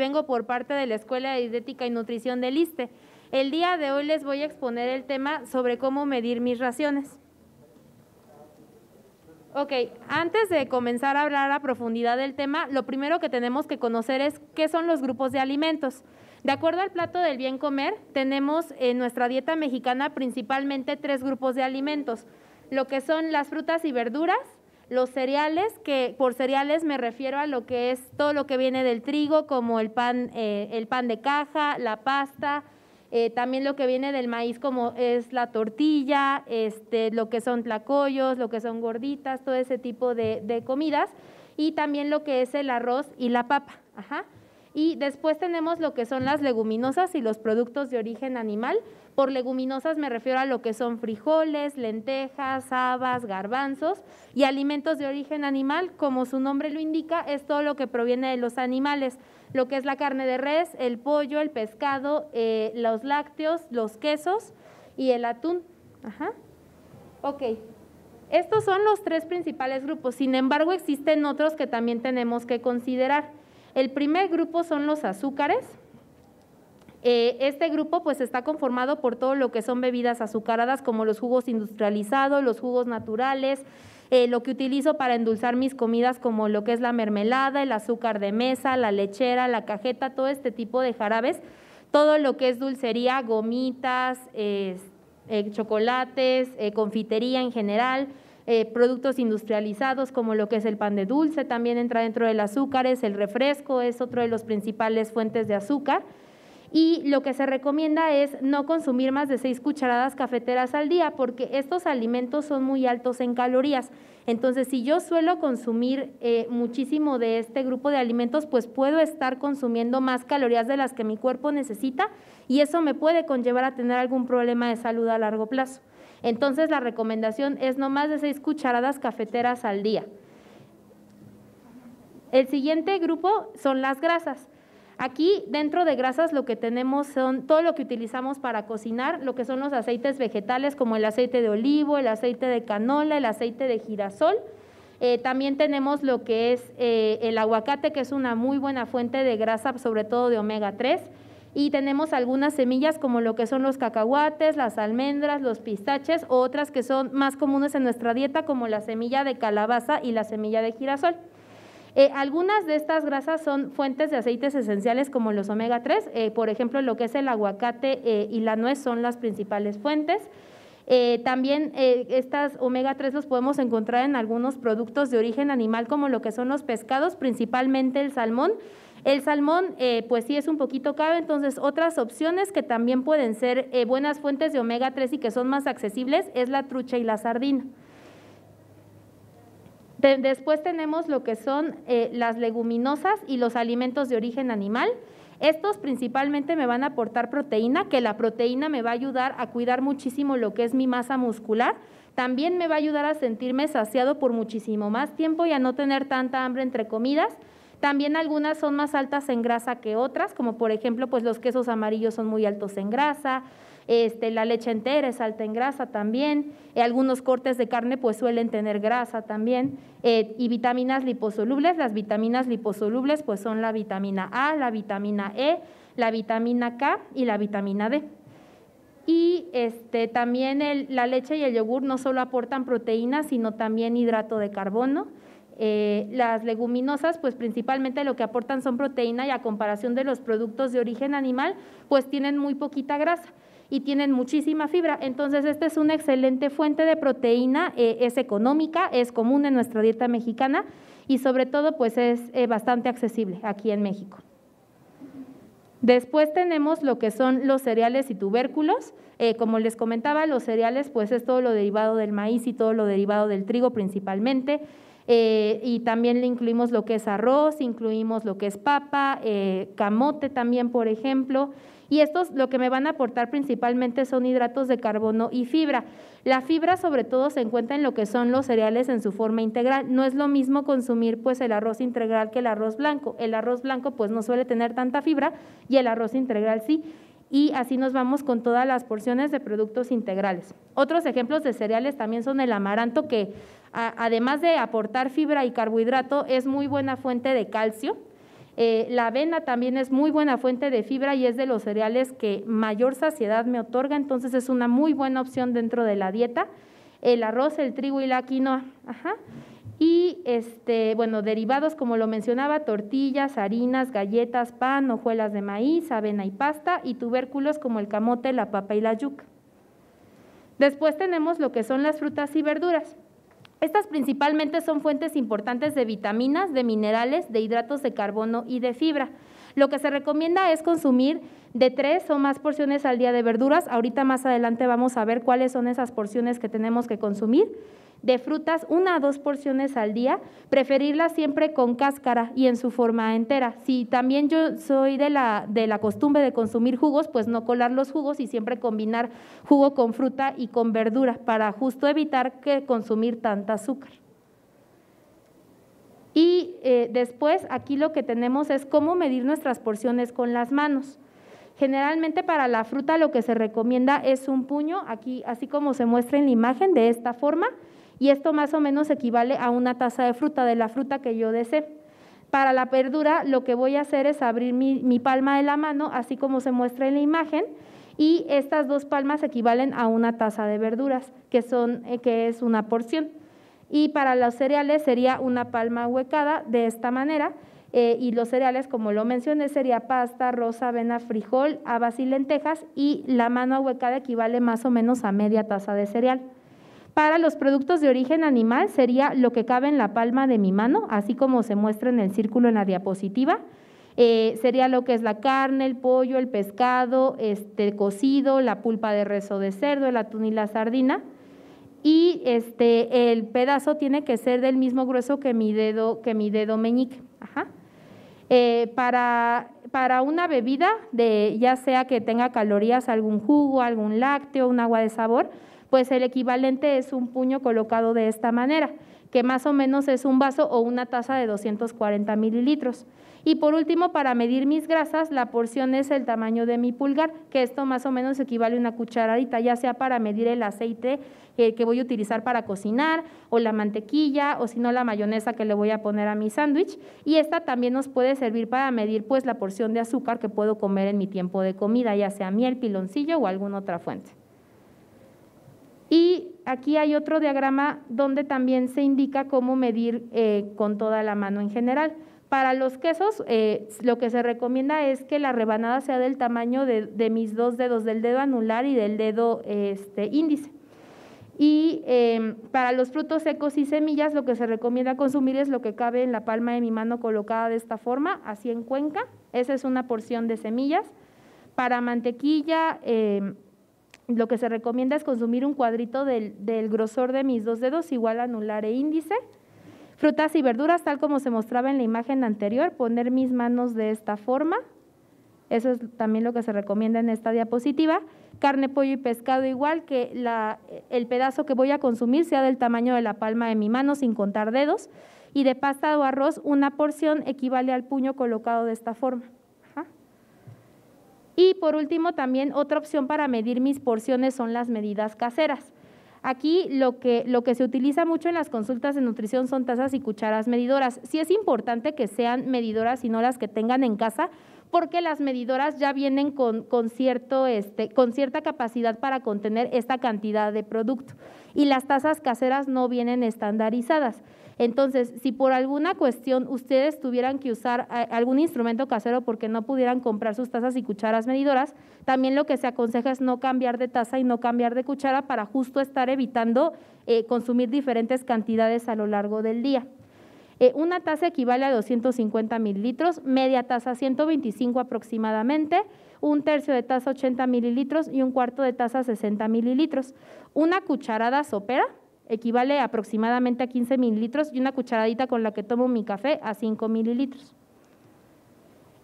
Vengo por parte de la Escuela de Dietética y Nutrición del ISTE. El día de hoy les voy a exponer el tema sobre cómo medir mis raciones. Ok, antes de comenzar a hablar a profundidad del tema, lo primero que tenemos que conocer es qué son los grupos de alimentos. De acuerdo al plato del bien comer, tenemos en nuestra dieta mexicana principalmente tres grupos de alimentos, lo que son las frutas y verduras, los cereales, que por cereales me refiero a lo que es todo lo que viene del trigo, como el pan, eh, el pan de caja, la pasta, eh, también lo que viene del maíz, como es la tortilla, este, lo que son tlacoyos, lo que son gorditas, todo ese tipo de, de comidas, y también lo que es el arroz y la papa. Ajá. Y después tenemos lo que son las leguminosas y los productos de origen animal. Por leguminosas me refiero a lo que son frijoles, lentejas, habas, garbanzos y alimentos de origen animal, como su nombre lo indica, es todo lo que proviene de los animales, lo que es la carne de res, el pollo, el pescado, eh, los lácteos, los quesos y el atún. Ajá. Ok, estos son los tres principales grupos, sin embargo existen otros que también tenemos que considerar. El primer grupo son los azúcares. Eh, este grupo pues está conformado por todo lo que son bebidas azucaradas como los jugos industrializados, los jugos naturales, eh, lo que utilizo para endulzar mis comidas como lo que es la mermelada, el azúcar de mesa, la lechera, la cajeta, todo este tipo de jarabes, todo lo que es dulcería, gomitas, eh, chocolates, confitería en general, eh, productos industrializados como lo que es el pan de dulce, también entra dentro del azúcares, el refresco es otro de los principales fuentes de azúcar. Y lo que se recomienda es no consumir más de 6 cucharadas cafeteras al día porque estos alimentos son muy altos en calorías. Entonces, si yo suelo consumir eh, muchísimo de este grupo de alimentos, pues puedo estar consumiendo más calorías de las que mi cuerpo necesita y eso me puede conllevar a tener algún problema de salud a largo plazo. Entonces la recomendación es no más de seis cucharadas cafeteras al día. El siguiente grupo son las grasas. Aquí dentro de grasas lo que tenemos son todo lo que utilizamos para cocinar, lo que son los aceites vegetales como el aceite de olivo, el aceite de canola, el aceite de girasol. Eh, también tenemos lo que es eh, el aguacate, que es una muy buena fuente de grasa, sobre todo de omega 3 y tenemos algunas semillas como lo que son los cacahuates, las almendras, los pistaches, o otras que son más comunes en nuestra dieta como la semilla de calabaza y la semilla de girasol. Eh, algunas de estas grasas son fuentes de aceites esenciales como los omega 3, eh, por ejemplo lo que es el aguacate eh, y la nuez son las principales fuentes. también estas omega 3 los podemos encontrar en algunos productos de origen animal como lo que son los pescados, principalmente el salmón el salmón, eh, pues sí es un poquito caro, entonces otras opciones que también pueden ser eh, buenas fuentes de omega 3 y que son más accesibles es la trucha y la sardina. después tenemos lo que son eh, las leguminosas y los alimentos de origen animal. Estos principalmente me van a aportar proteína, que la proteína me va a ayudar a cuidar muchísimo lo que es mi masa muscular. También me va a ayudar a sentirme saciado por muchísimo más tiempo y a no tener tanta hambre entre comidas. También algunas son más altas en grasa que otras, como por ejemplo, pues los quesos amarillos son muy altos en grasa, este, la leche entera es alta en grasa también, eh, algunos cortes de carne pues suelen tener grasa también, eh, y vitaminas liposolubles, las vitaminas liposolubles pues son la vitamina A, la vitamina E, la vitamina K y la vitamina D. Y este, también la leche y el yogur no solo aportan proteínas, sino también hidrato de carbono. Eh, las leguminosas, pues principalmente lo que aportan son proteína y a comparación de los productos de origen animal, pues tienen muy poquita grasa y tienen muchísima fibra. Entonces, esta es una excelente fuente de proteína, eh, es económica, es común en nuestra dieta mexicana y sobre todo, pues es eh, bastante accesible aquí en México. Después tenemos lo que son los cereales y tubérculos. como les comentaba, los cereales, pues es todo lo derivado del maíz y todo lo derivado del trigo principalmente. Eh, y también le incluimos lo que es arroz, incluimos lo que es papa, eh, camote también, por ejemplo. Y estos lo que me van a aportar principalmente son hidratos de carbono y fibra. La fibra sobre todo se encuentra en lo que son los cereales en su forma integral. No es lo mismo consumir pues el arroz integral que el arroz blanco. El arroz blanco pues no suele tener tanta fibra y el arroz integral sí y así nos vamos con todas las porciones de productos integrales. Otros ejemplos de cereales también son el amaranto, que además de aportar fibra y carbohidrato, es muy buena fuente de calcio. Eh, la avena también es muy buena fuente de fibra y es de los cereales que mayor saciedad me otorga, entonces es una muy buena opción dentro de la dieta. El arroz, el trigo y la quinoa. Ajá. Y este, bueno, derivados, como lo mencionaba, tortillas, harinas, galletas, pan, hojuelas de maíz, avena y pasta, y tubérculos como el camote, la papa y la yuca. Después tenemos lo que son las frutas y verduras. Estas principalmente son fuentes importantes de vitaminas, de minerales, de hidratos de carbono y de fibra. Lo que se recomienda es consumir de tres o más porciones al día de verduras. Ahorita más adelante vamos a ver cuáles son esas porciones que tenemos que consumir de frutas una a dos porciones al día, preferirlas siempre con cáscara y en su forma entera. Si también yo soy de la, de la costumbre de consumir jugos, pues no colar los jugos y siempre combinar jugo con fruta y con verduras para justo evitar que consumir tanta azúcar. Y eh, después aquí lo que tenemos es cómo medir nuestras porciones con las manos. Generalmente para la fruta lo que se recomienda es un puño, aquí así como se muestra en la imagen, de esta forma, y esto más o menos equivale a una taza de fruta, de la fruta que yo desee. Para la verdura lo que voy a hacer es abrir mi, palma de la mano, así como se muestra en la imagen, y estas dos palmas equivalen a una taza de verduras, que, son, eh, que es una porción. Y para los cereales sería una palma huecada de esta manera, eh, y los cereales, como lo mencioné, sería pasta, rosa, avena, frijol, habas y lentejas, y la mano huecada equivale más o menos a media taza de cereal. Para los productos de origen animal sería lo que cabe en la palma de mi mano, así como se muestra en el círculo en la diapositiva. Eh, sería lo que es la carne, el pollo, el pescado, este cocido, la pulpa de rezo de cerdo, el atún y la sardina. Y este, el pedazo tiene que ser del mismo grueso que mi dedo, que mi dedo meñique. Eh, para, para una bebida, de, ya sea que tenga calorías, algún jugo, algún lácteo, un agua de sabor, pues el equivalente es un puño colocado de esta manera, que más o menos es un vaso o una taza de 240 mililitros. Y por último, para medir mis grasas, la porción es el tamaño de mi pulgar, que esto más o menos equivale a una cucharadita, ya sea para medir el aceite eh, que voy a utilizar para cocinar, o la mantequilla, o si no la mayonesa que le voy a poner a mi sándwich. Y esta también nos puede servir para medir pues la porción de azúcar que puedo comer en mi tiempo de comida, ya sea miel, piloncillo o alguna otra fuente. Y aquí hay otro diagrama donde también se indica cómo medir eh, con toda la mano en general. Para los quesos, eh, lo que se recomienda es que la rebanada sea del tamaño de, mis dos dedos, del dedo anular y del dedo este, índice. Y em, para los frutos secos y semillas, lo que se recomienda consumir es lo que cabe en la palma de mi mano colocada de esta forma, así en cuenca. Esa es una porción de semillas. Para mantequilla, em, lo que se recomienda es consumir un cuadrito del, grosor de mis dos dedos igual anular e índice. Frutas y verduras, tal como se mostraba en la imagen anterior, poner mis manos de esta forma. Eso es también lo que se recomienda en esta diapositiva. Carne, pollo y pescado igual, que el pedazo que voy a consumir sea del tamaño de la palma de mi mano sin contar dedos. Y de pasta o arroz, una porción equivale al puño colocado de esta forma. Y por último, también otra opción para medir mis porciones son las medidas caseras. Aquí lo que, lo que se utiliza mucho en las consultas de nutrición son tazas y cucharas medidoras. Sí es importante que sean medidoras y no las que tengan en casa, porque las medidoras ya vienen con, con, cierto, este, con cierta capacidad para contener esta cantidad de producto y las tazas caseras no vienen estandarizadas. Entonces, si por alguna cuestión ustedes tuvieran que usar eh, algún instrumento casero porque no pudieran comprar sus tazas y cucharas medidoras, también lo que se aconseja es no cambiar de taza y no cambiar de cuchara para justo estar evitando eh, consumir diferentes cantidades a lo largo del día. Eh, una taza equivale a 250 mililitros, media taza 125 aproximadamente, un tercio de taza 80 mililitros y un cuarto de taza 60 mililitros. Una cucharada sopera equivale aproximadamente a 15 mililitros y una cucharadita con la que tomo mi café a 5 mililitros.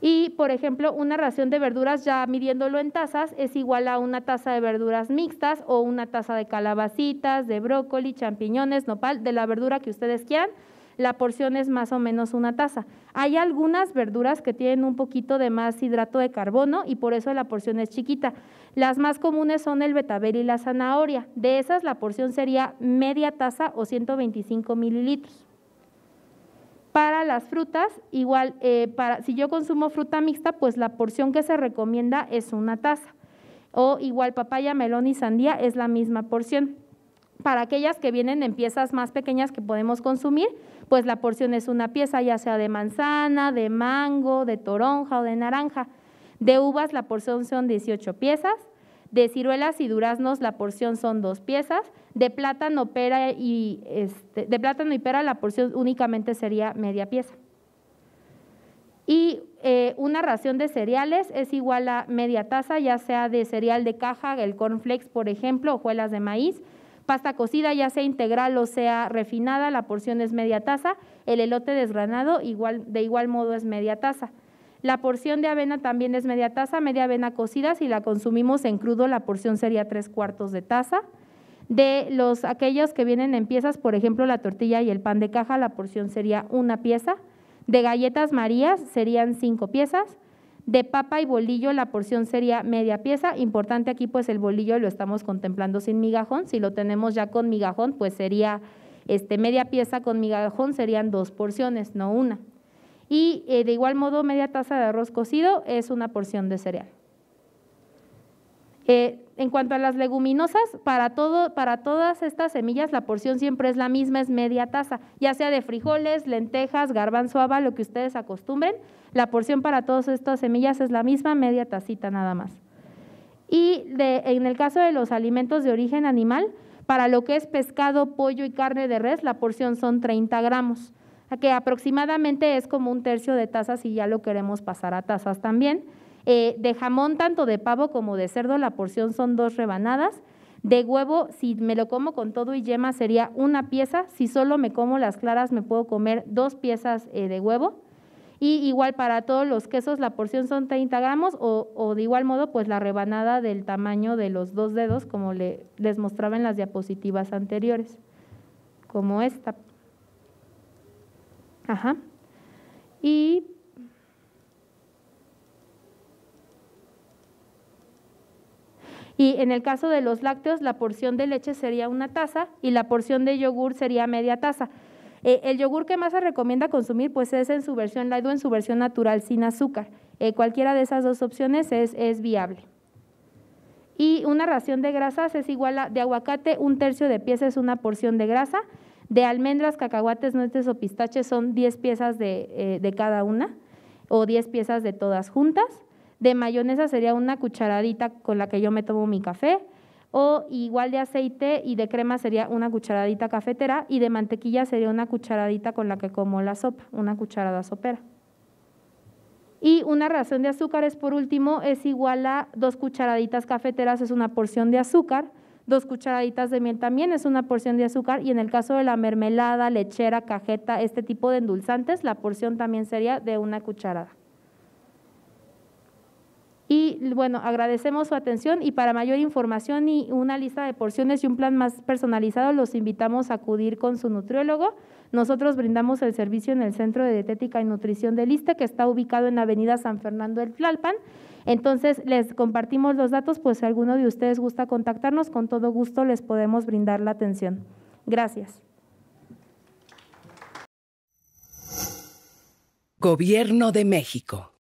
Y, por ejemplo, una ración de verduras, ya midiéndolo en tazas, es igual a una taza de verduras mixtas o una taza de calabacitas, de brócoli, champiñones, nopal, de la verdura que ustedes quieran, la porción es más o menos una taza. Hay algunas verduras que tienen un poquito de más hidrato de carbono y por eso la porción es chiquita. Las más comunes son el betabel y la zanahoria. De esas la porción sería media taza o 125 mililitros. Para las frutas, igual, eh, para, si yo consumo fruta mixta, pues la porción que se recomienda es una taza. O igual papaya, melón y sandía es la misma porción para aquellas que vienen en piezas más pequeñas que podemos consumir, pues la porción es una pieza ya sea de manzana, de mango, de toronja o de naranja. De uvas la porción son 18 piezas, de ciruelas y duraznos la porción son dos piezas, de plátano, y, este, de plátano y pera la porción únicamente sería media pieza. Y eh, una ración de cereales es igual a media taza, ya sea de cereal de caja, el cornflakes por ejemplo, hojuelas de maíz, Pasta cocida, ya sea integral o sea refinada, la porción es media taza. El elote desgranado de igual modo es media taza. La porción de avena también es media taza, media avena cocida, si la consumimos en crudo la porción sería tres cuartos de taza. De los aquellos que vienen en piezas, por ejemplo la tortilla y el pan de caja, la porción sería una pieza. De galletas marías serían cinco piezas. De papa y bolillo la porción sería media pieza. Importante aquí pues el bolillo lo estamos contemplando sin migajón. Si lo tenemos ya con migajón pues sería este, media pieza con migajón serían dos porciones, no una. Y eh, de igual modo media taza de arroz cocido es una porción de cereal. Eh, en cuanto a las leguminosas, para, todas estas semillas la porción siempre es la misma, es media taza, ya sea de frijoles, lentejas, garbanzo, haba, lo que ustedes acostumbren, la porción para todas estas semillas es la misma, media tacita nada más. Y en el caso de los alimentos de origen animal, para lo que es pescado, pollo y carne de res, la porción son 30 gramos, que aproximadamente es como un tercio de taza si ya lo queremos pasar a tazas también. Eh, de jamón, tanto de pavo como de cerdo, la porción son dos rebanadas. De huevo, si me lo como con todo y yema, sería una pieza. Si solo me como las claras, me puedo comer dos piezas eh, de huevo. Y igual para todos los quesos, la porción son 30 gramos o, de igual modo, pues la rebanada del tamaño de los dos dedos, como les mostraba en las diapositivas anteriores, como esta. Ajá. Y Y en el caso de los lácteos, la porción de leche sería una taza y la porción de yogur sería media taza. Eh, el yogur que más se recomienda consumir pues es en su versión light o en su versión natural sin azúcar. Eh, cualquiera de esas dos opciones es, viable. Y una ración de grasas es igual a de aguacate, un tercio de pieza es una porción de grasa, de almendras, cacahuates, nueces o pistaches son 10 piezas de, eh, de cada una o 10 piezas de todas juntas. De mayonesa sería una cucharadita con la que yo me tomo mi café. O igual de aceite y de crema sería una cucharadita cafetera y de mantequilla sería una cucharadita con la que como la sopa, una cucharada sopera. Y una ración de azúcares, por último, es igual a dos cucharaditas cafeteras, es una porción de azúcar dos cucharaditas de miel también es una porción de azúcar y en el caso de la mermelada, lechera, cajeta, este tipo de endulzantes, la porción también sería de una cucharada. Y bueno, agradecemos su atención y para mayor información y una lista de porciones y un plan más personalizado, los invitamos a acudir con su nutriólogo. Nosotros brindamos el servicio en el Centro de Dietética y Nutrición de Lista que está ubicado en la Avenida San Fernando del Tlalpan. Entonces, les compartimos los datos, pues si alguno de ustedes gusta contactarnos, con todo gusto les podemos brindar la atención. Gracias. Gobierno de México.